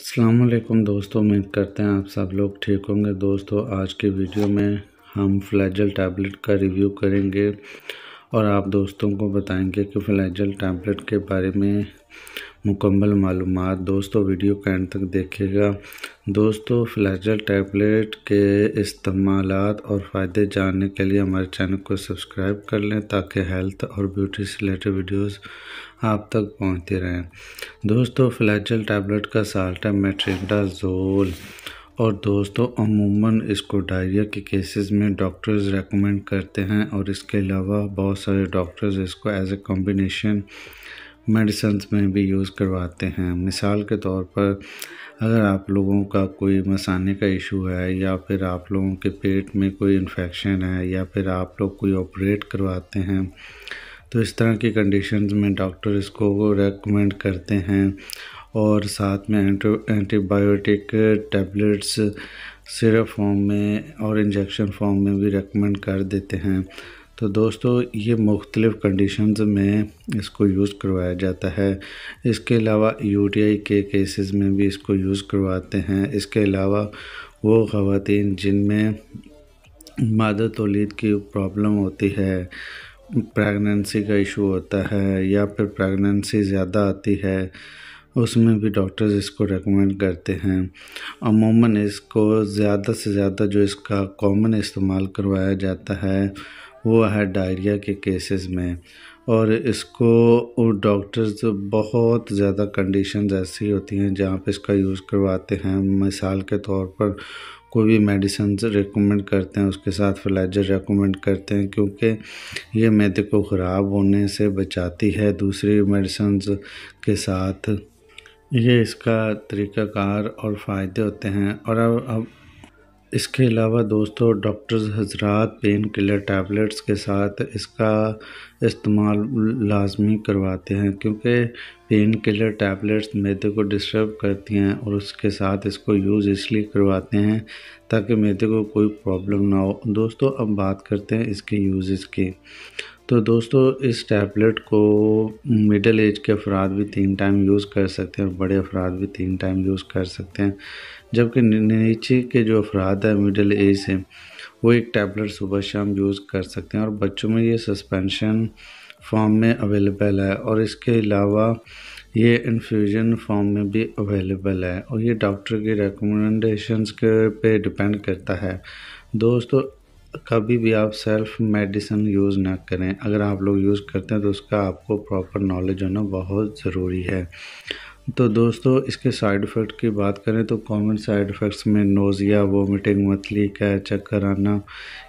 असलम दोस्तों उम्मीद करते हैं आप सब लोग ठीक होंगे दोस्तों आज के वीडियो में हम फ्लैजल टैबलेट का रिव्यू करेंगे और आप दोस्तों को बताएंगे कि फ्लैजल टैबलेट के बारे में मुकम्मल मालूम दोस्तों वीडियो के एंड तक देखेगा दोस्तों फ्लैजल टैबलेट के इस्तेमाल और फ़ायदे जानने के लिए हमारे चैनल को सब्सक्राइब कर लें ताकि हेल्थ और ब्यूटी से रिलेटेड वीडियोस आप तक पहुंचती रहें दोस्तों फ्लैजल टैबलेट का साल्टा जोल और दोस्तों अमूमन इसको डायरिया के केसेस में डॉक्टर्स रेकमेंड करते हैं और इसके अलावा बहुत सारे डॉक्टर्स इसको एज ए कॉम्बिनेशन मेडिसन्स में भी यूज़ करवाते हैं मिसाल के तौर पर अगर आप लोगों का कोई मसाने का इशू है या फिर आप लोगों के पेट में कोई इन्फेक्शन है या फिर आप लोग कोई ऑपरेट करवाते हैं तो इस तरह की कंडीशंस में डॉक्टर इसको रेकमेंड करते हैं और साथ में एंटीबायोटिक टैबलेट्स सिरप फॉर्म में और इंजेक्शन फॉर्म में भी रेकमेंड कर देते हैं तो दोस्तों ये मुख्तलिफ़ कंडीशंस में इसको यूज़ करवाया जाता है इसके अलावा यूटीआई के केसेस में भी इसको यूज़ करवाते हैं इसके अलावा वो ख़वान जिनमें मादा तोलीद की प्रॉब्लम होती है प्रेगनेंसी का इशू होता है या फिर प्रेगनेंसी ज़्यादा आती है उसमें भी डॉक्टर्स इसको रेकमेंड करते हैं अमूमन इसको ज़्यादा से ज़्यादा जो इसका कॉमन इस्तेमाल करवाया जाता है वो है डायरिया के केसेस में और इसको डॉक्टर्स बहुत ज़्यादा कंडीशन ऐसी होती हैं जहाँ पे इसका यूज़ करवाते हैं मिसाल के तौर पर कोई भी मेडिसन रिकमेंड करते हैं उसके साथ फ्लैजर रिकमेंड करते हैं क्योंकि ये मैदे को ख़राब होने से बचाती है दूसरी मेडिसन के साथ ये इसका तरीक़ाकार और फ़ायदे होते हैं और अब अब इसके अलावा दोस्तों डॉक्टर्स हज़रात पेन किलर टैबलेट्स के साथ इसका इस्तेमाल लाजमी करवाते हैं क्योंकि पेन किलर टैबलेट्स मैदे को डिस्टर्ब करती हैं और उसके साथ इसको यूज़ इसलिए करवाते हैं ताकि मैदे को कोई प्रॉब्लम ना हो दोस्तों अब बात करते हैं इसके यूज़ की तो दोस्तों इस टैबलेट को मिडिल एज के अफराद भी तीन टाइम यूज़ कर सकते हैं बड़े अफराद भी तीन टाइम यूज़ कर सकते हैं जबकि नीचे के जो अफराद हैं मिडिल एज से वो एक टैबलेट सुबह शाम यूज़ कर सकते हैं और बच्चों में ये सस्पेंशन फॉर्म में अवेलेबल है और इसके अलावा ये इन्फ्यूजन फॉर्म में भी अवेलेबल है और ये डॉक्टर की रिकमेंडेशंस के पे डिपेंड करता है दोस्तों कभी भी आप सेल्फ मेडिसिन यूज़ ना करें अगर आप लोग यूज़ करते हैं तो उसका आपको प्रॉपर नॉलेज होना बहुत ज़रूरी है तो दोस्तों इसके साइड इफ़ेक्ट की बात करें तो कॉमन साइड इफ़ेक्ट्स में नोज़िया वोमिटिंग मतली का चक्कर आना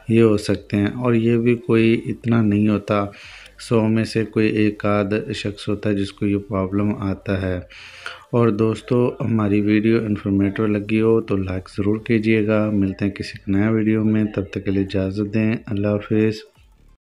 ये हो सकते हैं और ये भी कोई इतना नहीं होता सौ में से कोई एक आध शख्स होता है जिसको ये प्रॉब्लम आता है और दोस्तों हमारी वीडियो इन्फॉर्मेटिव लगी हो तो लाइक ज़रूर कीजिएगा मिलते हैं किसी नया वीडियो में तब तक के लिए इजाज़त दें अल्लाह हाफिज़